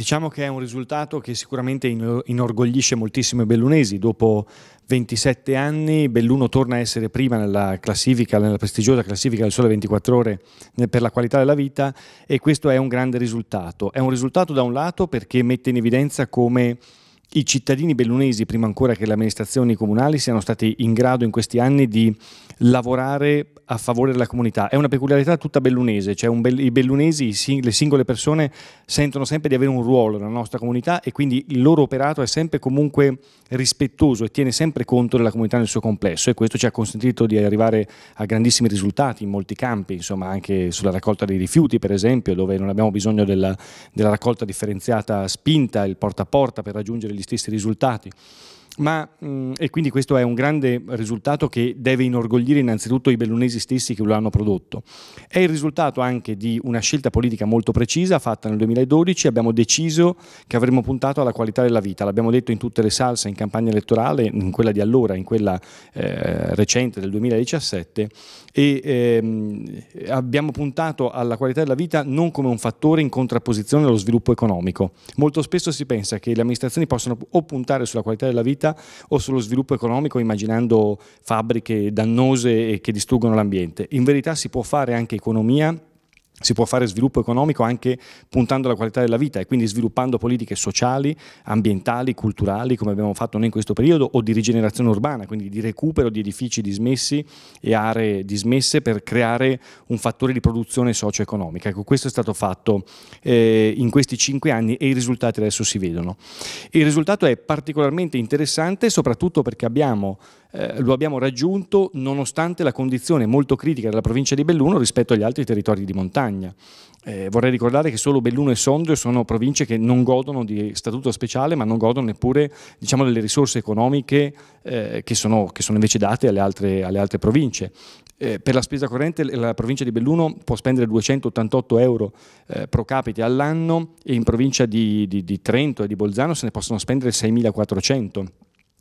Diciamo che è un risultato che sicuramente inorgoglisce moltissimo i bellunesi. Dopo 27 anni Belluno torna a essere prima nella classifica, nella prestigiosa classifica del Sole 24 Ore eh, per la qualità della vita e questo è un grande risultato. È un risultato da un lato perché mette in evidenza come i cittadini bellunesi, prima ancora che le amministrazioni comunali, siano stati in grado in questi anni di lavorare a favore della comunità. È una peculiarità tutta bellunese, cioè be i bellunesi, si le singole persone sentono sempre di avere un ruolo nella nostra comunità e quindi il loro operato è sempre comunque rispettoso e tiene sempre conto della comunità nel suo complesso e questo ci ha consentito di arrivare a grandissimi risultati in molti campi, insomma anche sulla raccolta dei rifiuti per esempio, dove non abbiamo bisogno della, della raccolta differenziata spinta, il porta a porta per raggiungere gli stessi risultati. Ma, mm, e quindi questo è un grande risultato che deve inorgoglire innanzitutto i bellunesi stessi che lo hanno prodotto. È il risultato anche di una scelta politica molto precisa fatta nel 2012, abbiamo deciso che avremmo puntato alla qualità della vita, l'abbiamo detto in tutte le salse in campagna elettorale, in quella di allora, in quella eh, recente del 2017 e ehm, abbiamo puntato alla qualità della vita non come un fattore in contrapposizione allo sviluppo economico. Molto spesso si pensa che le amministrazioni possano o puntare sulla qualità della vita vita o sullo sviluppo economico immaginando fabbriche dannose e che distruggono l'ambiente. In verità si può fare anche economia si può fare sviluppo economico anche puntando alla qualità della vita e quindi sviluppando politiche sociali, ambientali, culturali, come abbiamo fatto noi in questo periodo, o di rigenerazione urbana, quindi di recupero di edifici dismessi e aree dismesse per creare un fattore di produzione socio-economica. Ecco, questo è stato fatto eh, in questi cinque anni e i risultati adesso si vedono. Il risultato è particolarmente interessante soprattutto perché abbiamo eh, lo abbiamo raggiunto nonostante la condizione molto critica della provincia di Belluno rispetto agli altri territori di montagna. Eh, vorrei ricordare che solo Belluno e Sondrio sono province che non godono di statuto speciale ma non godono neppure diciamo, delle risorse economiche eh, che, sono, che, sono, invece date alle altre, alle altre province. Eh, per la spesa corrente la provincia di Belluno può spendere 288 euro eh, pro capite all'anno e in provincia di, di, di Trento e di Bolzano se ne possono spendere 6.400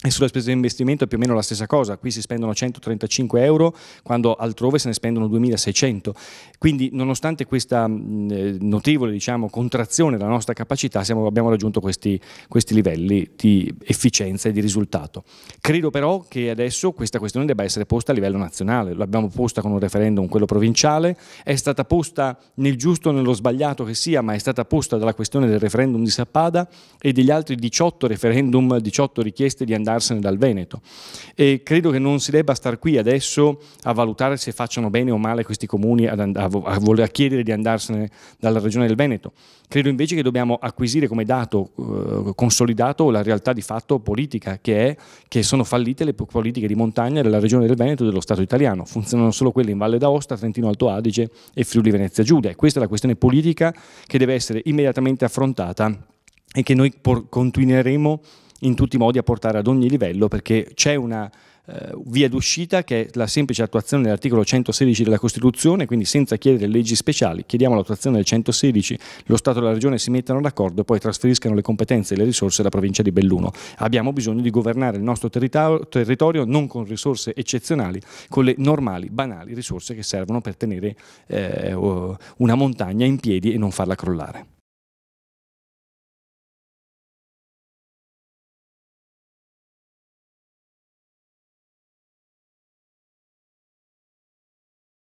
e sulle spese di investimento è più o meno la stessa cosa, qui si spendono 135 euro quando altrove se ne spendono 2600. Quindi nonostante questa eh, notevole diciamo, contrazione della nostra capacità siamo, abbiamo raggiunto questi, questi, livelli di efficienza e di risultato. Credo però che adesso questa questione debba essere posta a livello nazionale, l'abbiamo posta con un referendum, quello provinciale, è stata posta nel giusto o nello sbagliato che sia, ma è stata posta dalla questione del referendum di Sappada e degli altri 18 referendum, 18 richieste di andare andarsene dal Veneto. E credo che non si debba stare qui adesso a valutare se facciano bene o male questi comuni a, a, a chiedere di andarsene dalla regione del Veneto. Credo invece che dobbiamo acquisire come dato eh, consolidato la realtà di fatto politica che è che sono fallite le politiche di montagna della regione del Veneto e dello Stato italiano. Funzionano solo quelle in Valle d'Aosta, Trentino Alto Adige e Friuli Venezia Giulia. E questa è la questione politica che deve essere immediatamente affrontata e che noi continueremo a in tutti i modi a portare ad ogni livello perché c'è una eh, via d'uscita che è la semplice attuazione dell'articolo 116 della Costituzione, quindi senza chiedere leggi speciali, chiediamo l'attuazione del 116, lo Stato e la Regione si mettano d'accordo e poi trasferiscano le competenze e le risorse alla provincia di Belluno. Abbiamo bisogno di governare il nostro territorio, territorio non con risorse eccezionali, con le normali, banali risorse che servono per tenere eh, una montagna in piedi e non farla crollare.